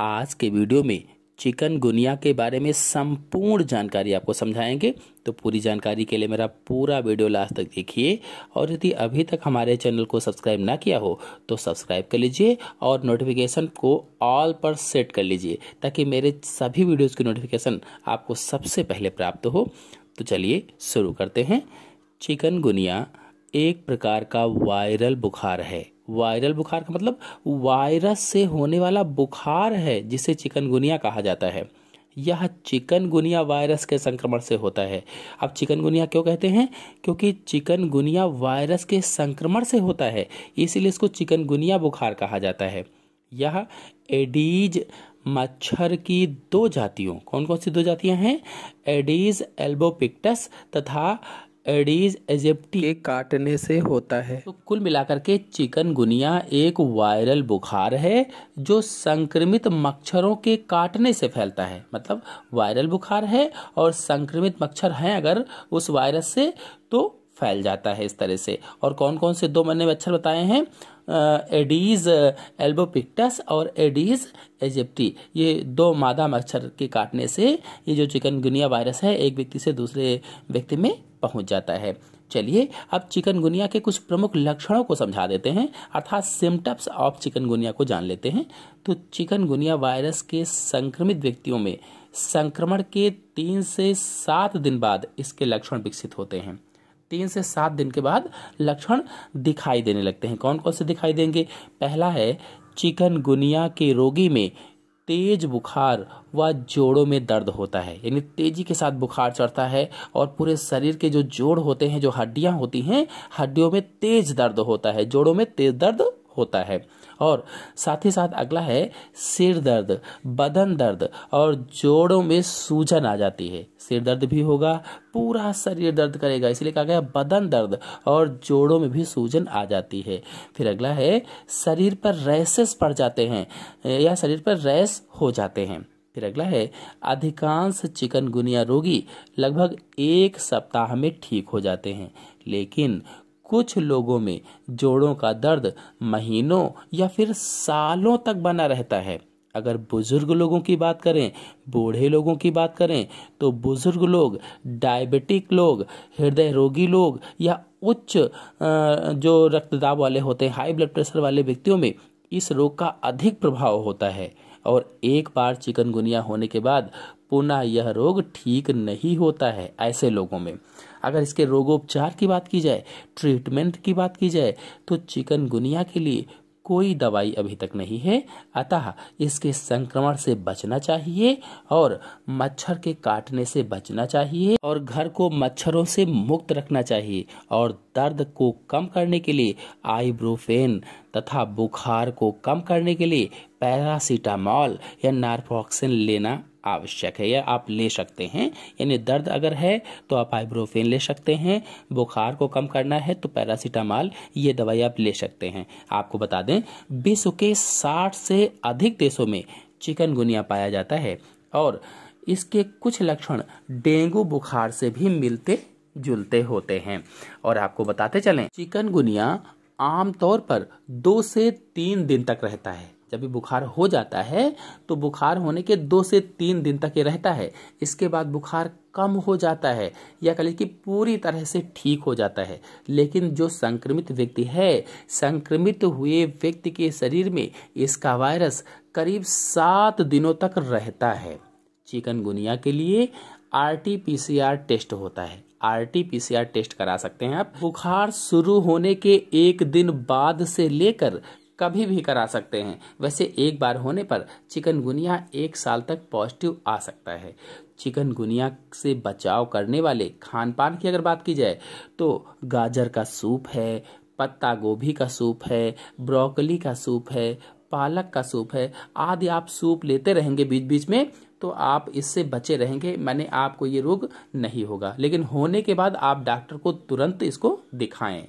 आज के वीडियो में चिकन गुनिया के बारे में संपूर्ण जानकारी आपको समझाएंगे तो पूरी जानकारी के लिए मेरा पूरा वीडियो लास्ट तक देखिए और यदि अभी तक हमारे चैनल को सब्सक्राइब ना किया हो तो सब्सक्राइब कर लीजिए और नोटिफिकेशन को ऑल पर सेट कर लीजिए ताकि मेरे सभी वीडियोस की नोटिफिकेशन आपको सबसे पहले प्राप्त हो तो चलिए शुरू करते हैं चिकन गुनिया एक प्रकार का वायरल बुखार है वायरल बुखार का मतलब वायरस से होने वाला बुखार है जिसे चिकनगुनिया कहा जाता है यह चिकनगुनिया वायरस के संक्रमण से होता है अब चिकनगुनिया क्यों कहते हैं क्योंकि चिकनगुनिया वायरस के संक्रमण से होता है इसीलिए इसको चिकनगुनिया बुखार कहा जाता है यह एडीज मच्छर की दो जातियों कौन कौन सी दो जातियां हैं एडीज एल्बोपिक्टस तथा एडीज एजेप्टी के काटने से होता है तो कुल मिलाकर के चिकनगुनिया एक वायरल बुखार है जो संक्रमित मच्छरों के काटने से फैलता है मतलब वायरल बुखार है और संक्रमित मच्छर हैं अगर उस वायरस से तो फैल जाता है इस तरह से और कौन कौन से दो मैंने मच्छर बताए हैं एडीज एल्बोपिक्टस और एडीज एजिप्टी ये दो मादा मच्छर के काटने से ये जो चिकनगुनिया वायरस है एक व्यक्ति से दूसरे व्यक्ति में पहुंच जाता है चलिए अब चिकनगुनिया के कुछ प्रमुख लक्षणों को समझा देते हैं अर्थात सिम्टम्स ऑफ चिकनगुनिया को जान लेते हैं तो चिकनगुनिया वायरस के संक्रमित व्यक्तियों में संक्रमण के तीन से सात दिन बाद इसके लक्षण विकसित होते हैं तीन से सात दिन के बाद लक्षण दिखाई देने लगते हैं कौन कौन से दिखाई देंगे पहला है चिकनगुनिया के रोगी में तेज बुखार व जोड़ों में दर्द होता है यानी तेजी के साथ बुखार चढ़ता है और पूरे शरीर के जो जोड़ होते हैं जो हड्डियां होती हैं हड्डियों में तेज दर्द होता है जोड़ों में तेज दर्द होता है और साथ ही साथ अगला है सिर दर्द बदन दर्द और जोड़ों में सूजन आ जाती है सिर दर्द भी होगा पूरा शरीर दर्द करेगा इसलिए कहा गया बदन दर्द और जोड़ों में भी सूजन आ जाती है फिर अगला है शरीर पर रैसेस पड़ जाते हैं या शरीर पर रैस हो जाते हैं फिर अगला है अधिकांश चिकनगुनिया रोगी लगभग एक सप्ताह में ठीक हो जाते हैं लेकिन कुछ लोगों में जोड़ों का दर्द महीनों या फिर सालों तक बना रहता है अगर बुजुर्ग लोगों की बात करें बूढ़े लोगों की बात करें तो बुजुर्ग लोग डायबिटिक लोग हृदय रोगी लोग या उच्च जो रक्तदाब वाले होते हैं हाई ब्लड प्रेशर वाले व्यक्तियों में इस रोग का अधिक प्रभाव होता है और एक बार चिकनगुनिया होने के बाद पुनः यह रोग ठीक नहीं होता है ऐसे लोगों में अगर इसके रोगोपचार की बात की जाए ट्रीटमेंट की बात की जाए तो चिकनगुनिया के लिए कोई दवाई अभी तक नहीं है अतः इसके संक्रमण से बचना चाहिए और मच्छर के काटने से बचना चाहिए और घर को मच्छरों से मुक्त रखना चाहिए और दर्द को कम करने के लिए आईब्रोफेन तथा बुखार को कम करने के लिए पैरासीटामॉल या नारफॉक्सिन लेना आवश्यक है या आप ले सकते हैं यानी दर्द अगर है तो आप आइब्रोफेन ले सकते हैं बुखार को कम करना है तो पैरासीटामॉल ये दवाई आप ले सकते हैं आपको बता दें विश्व के साठ से अधिक देशों में चिकनगुनिया पाया जाता है और इसके कुछ लक्षण डेंगू बुखार से भी मिलते जुलते होते हैं और आपको बताते चलें चिकनगुनिया आमतौर पर दो से तीन दिन तक रहता है जब भी बुखार हो जाता है तो बुखार होने के दो से तीन दिन तक ये रहता है इसके बाद बुखार कम हो जाता है या कह कि पूरी तरह से ठीक हो जाता है लेकिन जो संक्रमित व्यक्ति है संक्रमित हुए व्यक्ति के शरीर में इसका वायरस करीब सात दिनों तक रहता है चिकनगुनिया के लिए आर आर टेस्ट होता है आर आर टेस्ट करा सकते हैं आप बुखार शुरू होने के एक दिन बाद से लेकर कभी भी करा सकते हैं वैसे एक बार होने पर चिकनगुनिया एक साल तक पॉजिटिव आ सकता है चिकनगुनिया से बचाव करने वाले खान पान की अगर बात की जाए तो गाजर का सूप है पत्ता गोभी का सूप है ब्रोकली का सूप है पालक का सूप है आदि आप सूप लेते रहेंगे बीच बीच में तो आप इससे बचे रहेंगे मैंने आपको ये रोग नहीं होगा लेकिन होने के बाद आप डॉक्टर को तुरंत इसको दिखाएं